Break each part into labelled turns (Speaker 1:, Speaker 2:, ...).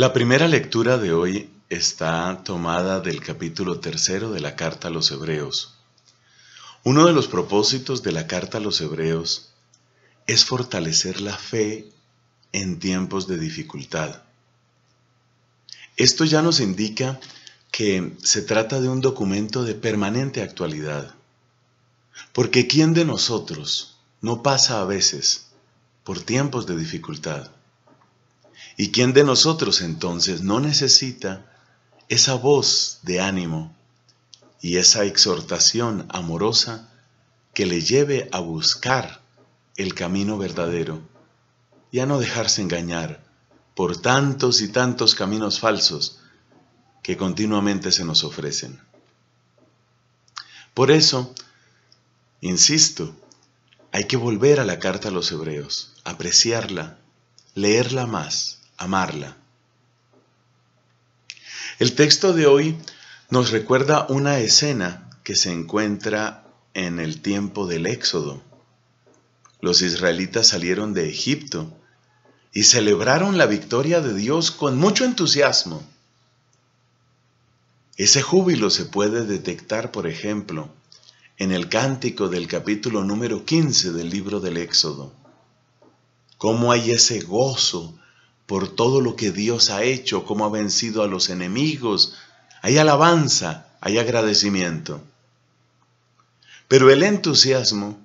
Speaker 1: La primera lectura de hoy está tomada del capítulo tercero de la carta a los Hebreos. Uno de los propósitos de la carta a los Hebreos es fortalecer la fe en tiempos de dificultad. Esto ya nos indica que se trata de un documento de permanente actualidad, porque ¿quién de nosotros no pasa a veces por tiempos de dificultad? ¿Y quién de nosotros entonces no necesita esa voz de ánimo y esa exhortación amorosa que le lleve a buscar el camino verdadero y a no dejarse engañar por tantos y tantos caminos falsos que continuamente se nos ofrecen? Por eso, insisto, hay que volver a la carta a los hebreos, apreciarla, leerla más amarla. El texto de hoy nos recuerda una escena que se encuentra en el tiempo del Éxodo. Los israelitas salieron de Egipto y celebraron la victoria de Dios con mucho entusiasmo. Ese júbilo se puede detectar, por ejemplo, en el cántico del capítulo número 15 del libro del Éxodo. ¿Cómo hay ese gozo por todo lo que Dios ha hecho, cómo ha vencido a los enemigos. Hay alabanza, hay agradecimiento. Pero el entusiasmo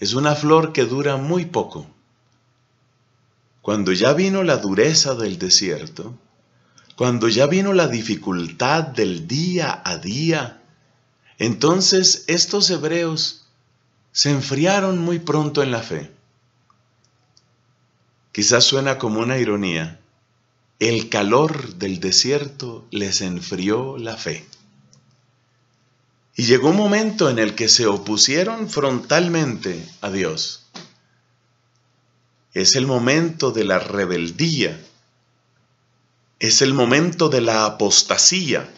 Speaker 1: es una flor que dura muy poco. Cuando ya vino la dureza del desierto, cuando ya vino la dificultad del día a día, entonces estos hebreos se enfriaron muy pronto en la fe. Quizás suena como una ironía. El calor del desierto les enfrió la fe. Y llegó un momento en el que se opusieron frontalmente a Dios. Es el momento de la rebeldía. Es el momento de la apostasía.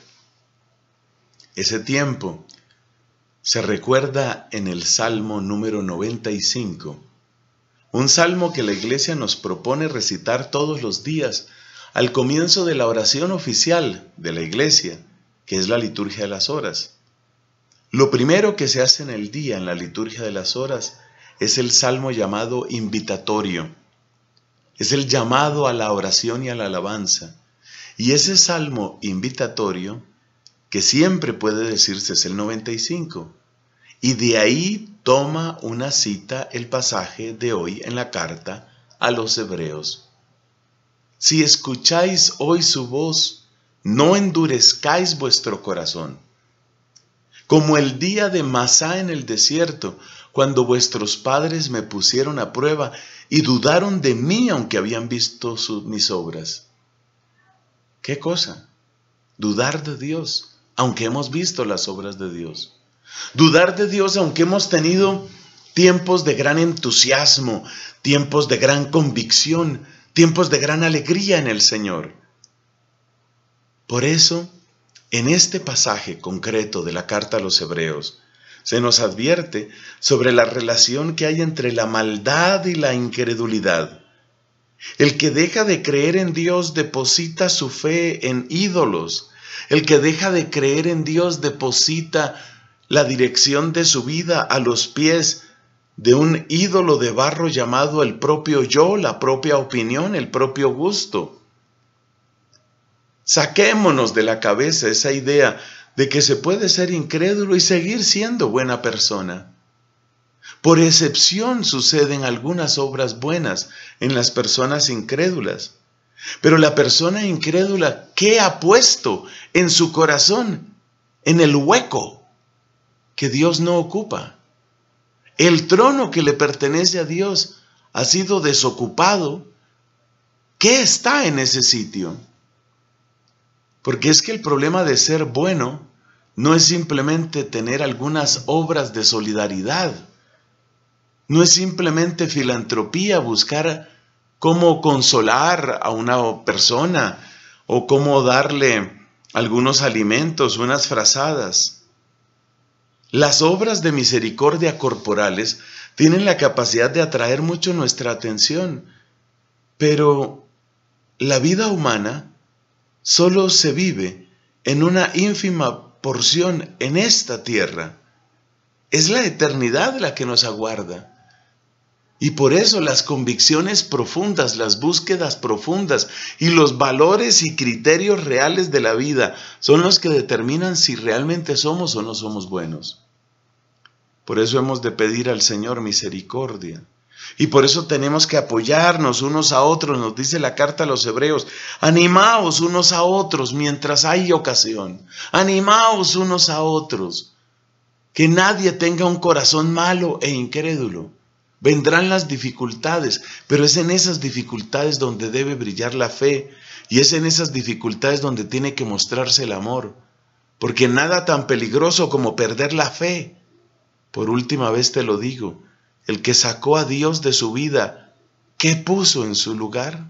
Speaker 1: Ese tiempo se recuerda en el Salmo número 95 un salmo que la iglesia nos propone recitar todos los días al comienzo de la oración oficial de la iglesia, que es la liturgia de las horas. Lo primero que se hace en el día en la liturgia de las horas es el salmo llamado invitatorio. Es el llamado a la oración y a la alabanza. Y ese salmo invitatorio, que siempre puede decirse es el 95, y de ahí toma una cita el pasaje de hoy en la carta a los hebreos. Si escucháis hoy su voz, no endurezcáis vuestro corazón, como el día de Masá en el desierto, cuando vuestros padres me pusieron a prueba y dudaron de mí aunque habían visto mis obras. ¿Qué cosa? Dudar de Dios, aunque hemos visto las obras de Dios. Dudar de Dios, aunque hemos tenido tiempos de gran entusiasmo, tiempos de gran convicción, tiempos de gran alegría en el Señor. Por eso, en este pasaje concreto de la carta a los hebreos, se nos advierte sobre la relación que hay entre la maldad y la incredulidad. El que deja de creer en Dios deposita su fe en ídolos. El que deja de creer en Dios deposita la dirección de su vida a los pies de un ídolo de barro llamado el propio yo, la propia opinión, el propio gusto. Saquémonos de la cabeza esa idea de que se puede ser incrédulo y seguir siendo buena persona. Por excepción suceden algunas obras buenas en las personas incrédulas. Pero la persona incrédula, ¿qué ha puesto en su corazón? En el hueco que Dios no ocupa. El trono que le pertenece a Dios ha sido desocupado. ¿Qué está en ese sitio? Porque es que el problema de ser bueno no es simplemente tener algunas obras de solidaridad. No es simplemente filantropía, buscar cómo consolar a una persona o cómo darle algunos alimentos, unas frazadas. Las obras de misericordia corporales tienen la capacidad de atraer mucho nuestra atención, pero la vida humana solo se vive en una ínfima porción en esta tierra. Es la eternidad la que nos aguarda. Y por eso las convicciones profundas, las búsquedas profundas y los valores y criterios reales de la vida son los que determinan si realmente somos o no somos buenos. Por eso hemos de pedir al Señor misericordia. Y por eso tenemos que apoyarnos unos a otros, nos dice la carta a los hebreos. Animaos unos a otros mientras hay ocasión. Animaos unos a otros. Que nadie tenga un corazón malo e incrédulo. Vendrán las dificultades, pero es en esas dificultades donde debe brillar la fe y es en esas dificultades donde tiene que mostrarse el amor. Porque nada tan peligroso como perder la fe. Por última vez te lo digo, el que sacó a Dios de su vida, ¿qué puso en su lugar?